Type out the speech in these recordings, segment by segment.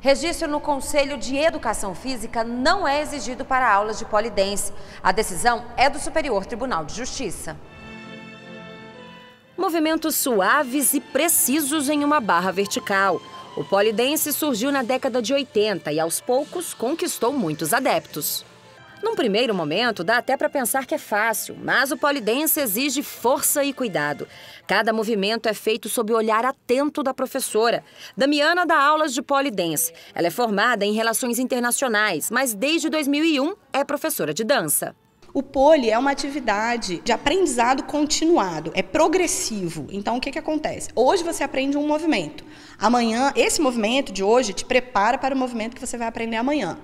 Registro no Conselho de Educação Física não é exigido para aulas de polidense. A decisão é do Superior Tribunal de Justiça. Movimentos suaves e precisos em uma barra vertical. O polidense surgiu na década de 80 e, aos poucos, conquistou muitos adeptos. Num primeiro momento, dá até para pensar que é fácil, mas o polidense exige força e cuidado. Cada movimento é feito sob o olhar atento da professora. Damiana dá aulas de polidense. Ela é formada em relações internacionais, mas desde 2001 é professora de dança. O pole é uma atividade de aprendizado continuado, é progressivo. Então, o que, que acontece? Hoje você aprende um movimento. Amanhã, esse movimento de hoje te prepara para o movimento que você vai aprender amanhã.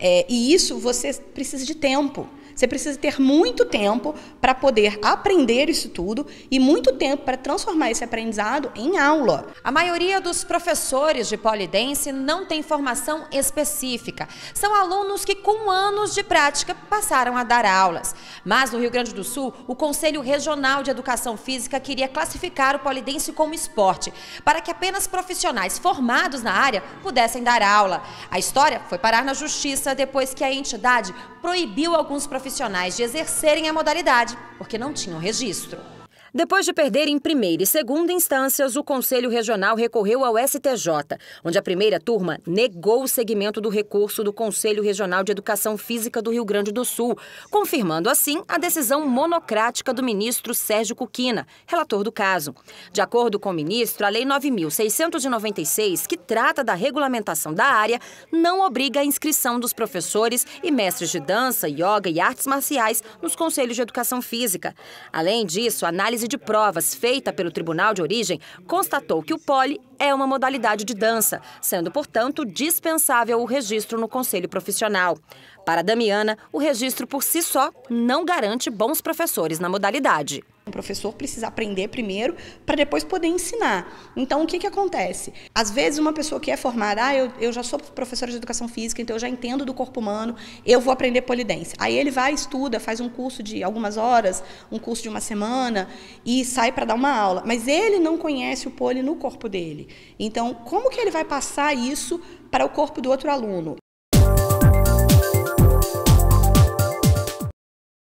É, e isso você precisa de tempo. Você precisa ter muito tempo para poder aprender isso tudo e muito tempo para transformar esse aprendizado em aula. A maioria dos professores de polidense não tem formação específica. São alunos que, com anos de prática, passaram a dar aulas. Mas no Rio Grande do Sul, o Conselho Regional de Educação Física queria classificar o polidense como esporte, para que apenas profissionais formados na área pudessem dar aula. A história foi parar na justiça depois que a entidade proibiu alguns profissionais profissionais de exercerem a modalidade, porque não tinham registro. Depois de perder em primeira e segunda instâncias, o Conselho Regional recorreu ao STJ, onde a primeira turma negou o segmento do recurso do Conselho Regional de Educação Física do Rio Grande do Sul, confirmando assim a decisão monocrática do ministro Sérgio Cuquina, relator do caso. De acordo com o ministro, a Lei 9.696, que trata da regulamentação da área, não obriga a inscrição dos professores e mestres de dança, yoga e artes marciais nos conselhos de educação física. Além disso, a análise análise de provas feita pelo tribunal de origem constatou que o Poli é uma modalidade de dança, sendo, portanto, dispensável o registro no conselho profissional. Para Damiana, o registro por si só não garante bons professores na modalidade. O professor precisa aprender primeiro para depois poder ensinar. Então, o que, que acontece? Às vezes, uma pessoa que é formada, ah, eu, eu já sou professora de educação física, então eu já entendo do corpo humano, eu vou aprender polidência. Aí ele vai, estuda, faz um curso de algumas horas, um curso de uma semana e sai para dar uma aula. Mas ele não conhece o poli no corpo dele. Então, como que ele vai passar isso para o corpo do outro aluno?